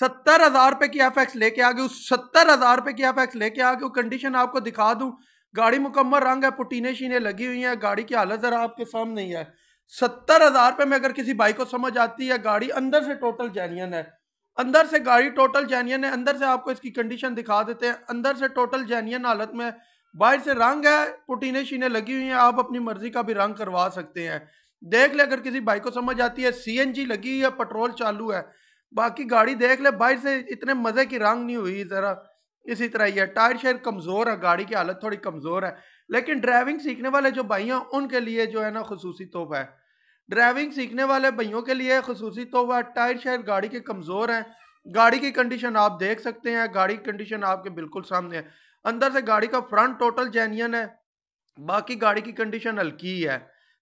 सत्तर हजार रुपए की एफ एक्स लेके आ गए उस सत्तर हजार रुपए की एफ एक्स लेके आ गए कंडीशन आपको दिखा दूं गाड़ी मुकम्मल रंग है पुटीने शीने लगी हुई है गाड़ी की हालत ज़रा आपके सामने ही है सत्तर हज़ार रुपये में अगर किसी बाइक को समझ आती है गाड़ी अंदर से टोटल जैनियन है अंदर से गाड़ी टोटल जैनियन है अंदर से आपको इसकी कंडीशन दिखा देते हैं अंदर से टोटल जैनियन हालत में बाहर से रंग है पुटीने शीने लगी हुई हैं आप अपनी मर्जी का भी रंग करवा सकते हैं देख ले अगर किसी बाइक को समझ आती है जी लगी हुई है पेट्रोल चालू है बाकी गाड़ी देख ले बाहर से इतने मज़े की रंग नहीं हुई ज़रा इसी तरह ही है टायर शायर कमज़ोर है गाड़ी की हालत थोड़ी कमज़ोर है लेकिन ड्राइविंग सीखने वाले जो भाई हैं उनके लिए जो है ना खसूसी तोहफा है ड्राइविंग सीखने वाले भाइयों के लिए खसूसी तोहफा है टायर शायर गाड़ी के कमज़ोर हैं गाड़ी की कंडीशन आप देख सकते हैं गाड़ी की कंडीशन आपके बिल्कुल सामने है अंदर से गाड़ी का फ्रंट टोटल जैनियन है बाकी गाड़ी की कंडीशन हल्की है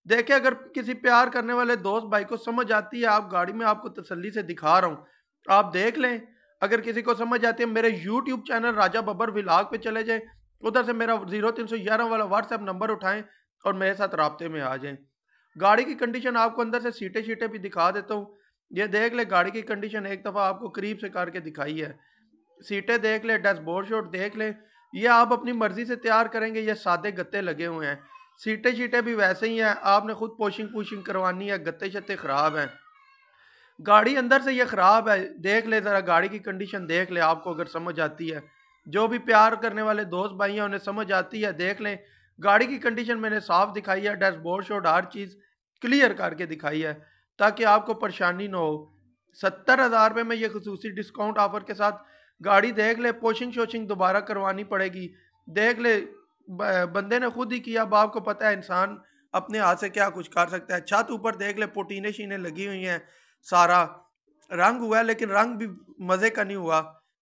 देखिए अगर किसी प्यार करने वाले दोस्त भाई को समझ आती है आप गाड़ी में आपको तसल्ली से दिखा रहा हूँ आप देख लें अगर किसी को समझ आती है मेरे YouTube channel Raja Babbar vlog पे चले जाएं उधर से मेरा जीरो तीन सौ ग्यारह वाला व्हाट्सएप नंबर उठाएं और मेरे साथ रबते में आ जाएं गाड़ी की कंडीशन आपको अंदर से सीटें शीटें भी दिखा देता हूँ ये देख ले गाड़ी की कंडीशन एक दफ़ा आपको करीब से करके दिखाई है सीटें देख ले डैशबोर्ड शोट देख लें यह आप अपनी मर्ज़ी से तैयार करेंगे ये सादे गत्ते लगे हुए हैं सीटें शीटें भी वैसे ही हैं आपने ख़ुद पोशिंग पोशिंग करवानी है गत्ते शत्ते ख़राब हैं गाड़ी अंदर से ये ख़राब है देख ले ज़रा गाड़ी की कंडीशन देख ले आपको अगर समझ आती है जो भी प्यार करने वाले दोस्त भाई हैं उन्हें समझ आती है देख लें गाड़ी की कंडीशन मैंने साफ़ दिखाई है डैशबोर्ड शोड हर चीज़ क्लियर करके दिखाई है ताकि आपको परेशानी ना हो सत्तर हज़ार रुपये में ये खसूसी डिस्काउंट ऑफ़र के साथ गाड़ी देख ले पोशिंग शोशिंग दोबारा करवानी पड़ेगी देख ले बंदे ने खुद ही किया बाप को पता है इंसान अपने हाथ से क्या कुछ कर सकता है छत ऊपर देख ले पोटीने शीने लगी हुई हैं सारा रंग हुआ है लेकिन रंग भी मज़े का नहीं हुआ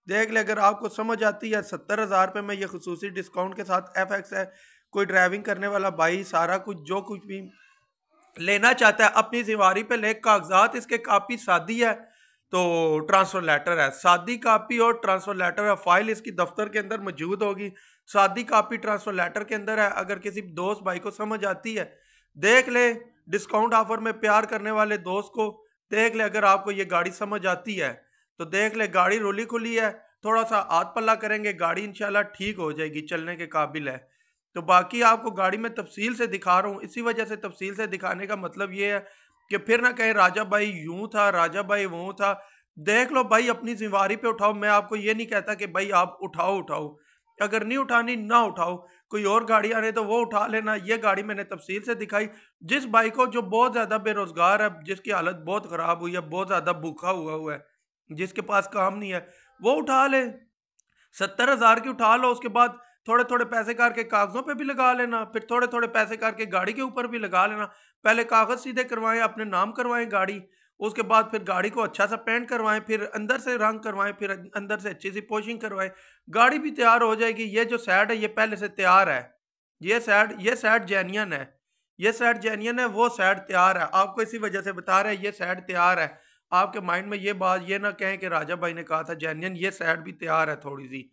देख ले अगर आपको समझ आती है सत्तर हज़ार रुपये में यह खसूसी डिस्काउंट के साथ एफ एक्स है कोई ड्राइविंग करने वाला भाई सारा कुछ जो कुछ भी लेना चाहता है अपनी जिम्मेवारी पे ले कागजात इसके काफ़ी सादी है तो ट्रांसफ़र लेटर है सादी कापी और ट्रांसफ़र लेटर है फाइल इसकी दफ्तर के अंदर मौजूद होगी सादी कापी ट्रांसफ़र लेटर के अंदर है अगर किसी दोस्त भाई को समझ आती है देख ले डिस्काउंट ऑफर में प्यार करने वाले दोस्त को देख ले अगर आपको ये गाड़ी समझ आती है तो देख ले गाड़ी रोली खुली है थोड़ा सा आत पल्ला करेंगे गाड़ी इंशाल्लाह ठीक हो जाएगी चलने के काबिल है तो बाकी आपको गाड़ी में तफसील से दिखा रहा हूँ इसी वजह से तफसील से दिखाने का मतलब ये है कि फिर ना कहे राजा भाई यूं था राजा भाई वो था देख लो भाई अपनी जिम्मेवारी पे उठाओ मैं आपको ये नहीं कहता कि भाई आप उठाओ उठाओ अगर नहीं उठानी ना उठाओ कोई और गाड़ी आने तो वो उठा लेना ये गाड़ी मैंने तफसील से दिखाई जिस भाई को जो बहुत ज़्यादा बेरोज़गार है जिसकी हालत बहुत ख़राब हुई है बहुत ज़्यादा भूखा हुआ हुआ है जिसके पास काम नहीं है वो उठा ले सत्तर हज़ार की उठा लो उसके बाद थोड़े थोड़े पैसे करके कागज़ों पे भी लगा लेना फिर थोड़े थोड़े पैसे करके गाड़ी के ऊपर भी लगा लेना पहले कागज़ सीधे करवाएं अपने नाम करवाएं गाड़ी उसके बाद फिर गाड़ी को अच्छा सा पेंट करवाएं फिर अंदर से रंग करवाएं फिर अं-, अंदर से अच्छी सी पोशिंग करवाएं गाड़ी भी तैयार हो जाएगी ये जो सैड है ये पहले से तैयार है ये सैड ये सैड जैनियन है ये सैड जैनियन है वो सैड तैयार है आपको इसी वजह से बता रहे हैं ये सैड तैयार है आपके माइंड में ये बात ये ना कहें कि राजा भाई ने कहा था जैनियन ये सैड भी तैयार है थोड़ी सी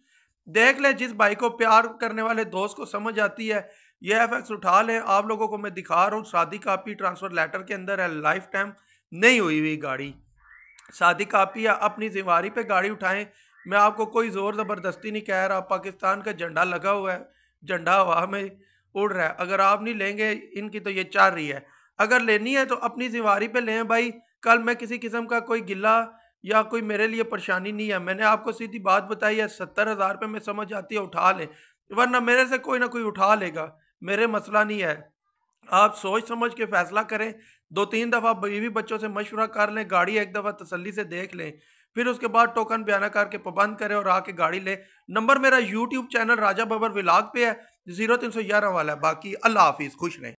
देख ले जिस भाई को प्यार करने वाले दोस्त को समझ आती है ये एफ एक्स उठा लें आप लोगों को मैं दिखा रहा हूँ शादी कापी ट्रांसफ़र लेटर के अंदर है लाइफ टाइम नहीं हुई हुई गाड़ी शादी कापी या अपनी जिम्मेवारी पे गाड़ी उठाएं मैं आपको कोई ज़ोर ज़बरदस्ती नहीं कह रहा पाकिस्तान का झंडा लगा हुआ है झंडा हवा में उड़ रहा है अगर आप नहीं लेंगे इनकी तो ये चार रही है अगर लेनी है तो अपनी जिम्मेवारी पे लें भाई कल मैं किसी किस्म का कोई गिला या कोई मेरे लिए परेशानी नहीं है मैंने आपको सीधी बात बताई है सत्तर हज़ार रुपये में समझ आती है उठा लें वरना मेरे से कोई ना कोई उठा लेगा मेरे मसला नहीं है आप सोच समझ के फ़ैसला करें दो तीन दफ़ा बीवी बच्चों से मशवरा कर लें गाड़ी एक दफ़ा तसल्ली से देख लें फिर उसके बाद टोकन बयाना करके पाबंद करें और आके गाड़ी लें नंबर मेरा YouTube channel Raja Babar vlog पे है ज़ीरो तीन सौ ग्यारह वाला है बाकी अल्लाह हाफिज़ खुश रहें